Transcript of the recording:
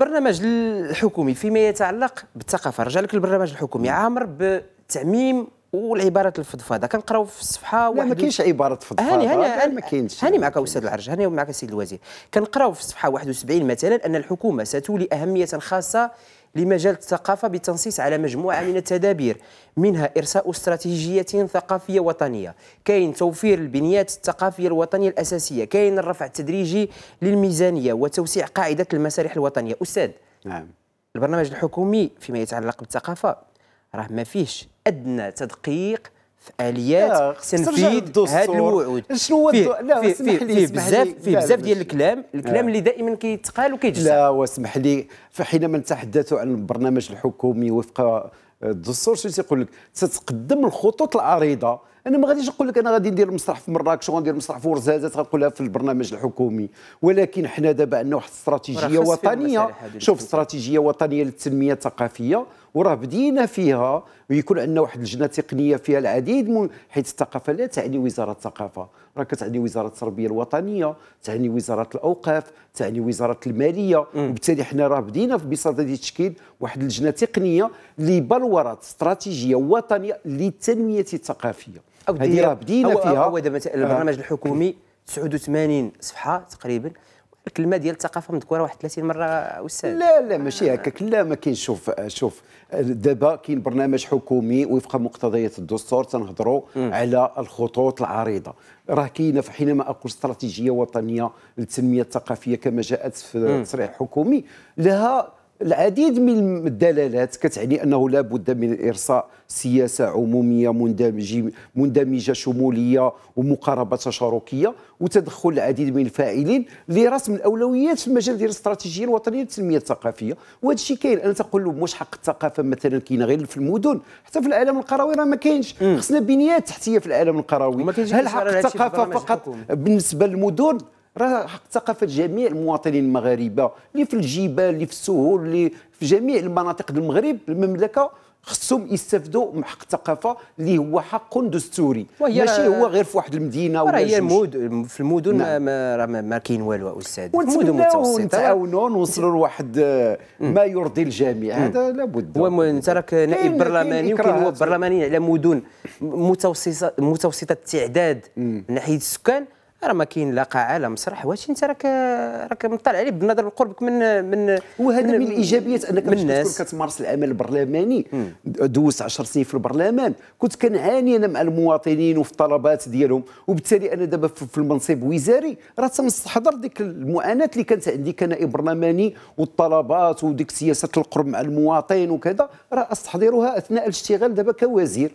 برنامج الحكومي فيما يتعلق بالثقافه رجع لك البرنامج الحكومي عامر بتعميم والعباره الفضفاضه كنقراو في الصفحه لا ما كاينش عباره فضفاضه هاني هاني ما كاينش هاني معك استاذ العرج هاني معك السيد الوزير كنقراو في الصفحه 71 مثلا ان الحكومه ستولي اهميه خاصه لمجال الثقافه بالتنصيص على مجموعه من التدابير منها ارساء استراتيجيه ثقافيه وطنيه كاين توفير البنيات الثقافيه الوطنيه الاساسيه كاين الرفع التدريجي للميزانيه وتوسيع قاعده المسارح الوطنيه استاذ نعم البرنامج الحكومي فيما يتعلق بالثقافه راه ما فيهش ادنى تدقيق في اليات تنفيذ هذا الوعود شنو هو فيه لا فيه اسمح لي فيه بزاف فيه بزاف ديال الكلام آه. الكلام اللي دائما كيتقال وكيتجزع لا واسمح لي فحينما نتحدث عن البرنامج الحكومي وفق الدستور شنو تيقول لك تتقدم الخطوط العريضه انا ما غاديش نقول لك انا غادي ندير مسرح في مراكش وغندير مسرح في ورزازات غنقولها في البرنامج الحكومي ولكن حنا دابا عندنا واحد الاستراتيجيه وطنيه شوف استراتيجيه وطنيه للتنميه الثقافيه وراه بدينا فيها ويكون عندنا واحد اللجنه تقنيه فيها العديد من حيت الثقافه لا تعني وزاره الثقافه راه كتعني وزاره التربيه الوطنيه تعني وزاره الاوقاف تعني وزاره الماليه وبالتالي حنا راه بدينا بصدد تشكيل واحد اللجنه تقنيه لبلوره استراتيجيه وطنيه للتنميه الثقافيه هذه راه بدينا فيها هو دابا البرنامج الحكومي 89 صفحه تقريبا الكلمه ديال الثقافه مذكوره واحد 30 مره استاذ لا لا ماشي هكاك لا ما كاين شوف شوف دابا كاين برنامج حكومي وفق مقتضيات الدستور تنهضروا على الخطوط العريضه راه كاينه حينما اقول استراتيجيه وطنيه للتنميه الثقافيه كما جاءت في تصريح حكومي لها العديد من الدلالات كتعني انه لا بد من ارساء سياسه عموميه مندمجه مندمجه شموليه ومقاربه تشاركيه وتدخل العديد من الفاعلين لرسم الاولويات في المجال ديال الاستراتيجيه الوطنيه للتنميه الثقافيه وهذا الشيء كاين انا تقول له مش حق الثقافه مثلا كاين غير في المدن حتى في العالم القروي راه ما كاينش خصنا بنيات تحتيه في العالم القروي هل حق الثقافه فقط بالنسبه للمدن راه ثقافه جميع المواطنين المغاربه اللي في الجبال اللي في السهول اللي في جميع المناطق المغرب المملكه خصهم يستافدوا من حق الثقافه اللي هو حق دستوري ماشي هو غير في واحد المدينه ولا هي المود في المدن نعم. ما ما كاين والو استاذ المدن متوسطه نتعاونوا نوصلوا لواحد آه، ما يرضي الجميع هذا لابد هو انت راك نائب برلماني وكاين هو برلماني على مدن متوسطه متوسطه التعداد من ناحيه السكان راه ما كاين لا قاعه لا مسرح واش انت راك راك مطلع عليه بالنظر لقربك من من وهذا من, من الايجابيات انك من الناس كتمارس العمل البرلماني دوزت 10 سنين في البرلمان كنت كنعاني انا مع المواطنين وفي الطلبات ديالهم وبالتالي انا دابا في المنصب وزاري راه تنستحضر ديك المعاناه اللي كانت عندي كنائب برلماني والطلبات وديك سياسه القرب مع المواطن وكذا راه استحضرها اثناء الاشتغال دابا كوزير